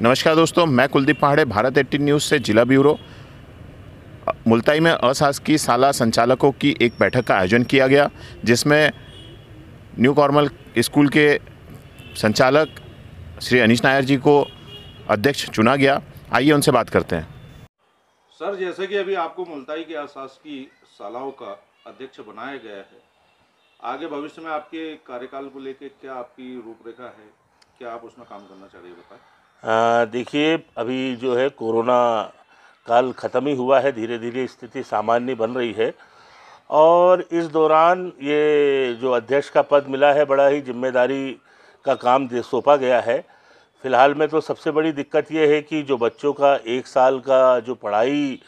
नमस्कार दोस्तों मैं कुलदीप पहाड़े भारत एट्टी न्यूज़ से जिला ब्यूरो मुल्ताई में अशासकीय शाला संचालकों की एक बैठक का आयोजन किया गया जिसमें न्यू कॉर्मल स्कूल के संचालक श्री अनिश नायर जी को अध्यक्ष चुना गया आइए उनसे बात करते हैं सर जैसे कि अभी आपको मुल्ताई के अशासकीय शालाओं का अध्यक्ष बनाया गया है आगे भविष्य में आपके कार्यकाल को लेकर क्या आपकी रूपरेखा है क्या आप उसमें काम करना चाह रही है बताएं देखिए अभी जो है कोरोना काल ख़त्म ही हुआ है धीरे धीरे स्थिति सामान्य बन रही है और इस दौरान ये जो अध्यक्ष का पद मिला है बड़ा ही जिम्मेदारी का काम सौंपा गया है फ़िलहाल में तो सबसे बड़ी दिक्कत ये है कि जो बच्चों का एक साल का जो पढ़ाई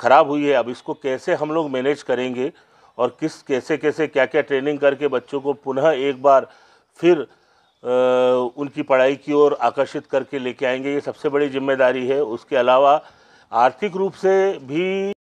ख़राब हुई है अब इसको कैसे हम लोग मैनेज करेंगे और किस कैसे कैसे क्या क्या ट्रेनिंग करके बच्चों को पुनः एक बार फिर उनकी पढ़ाई की ओर आकर्षित करके लेके आएंगे ये सबसे बड़ी जिम्मेदारी है उसके अलावा आर्थिक रूप से भी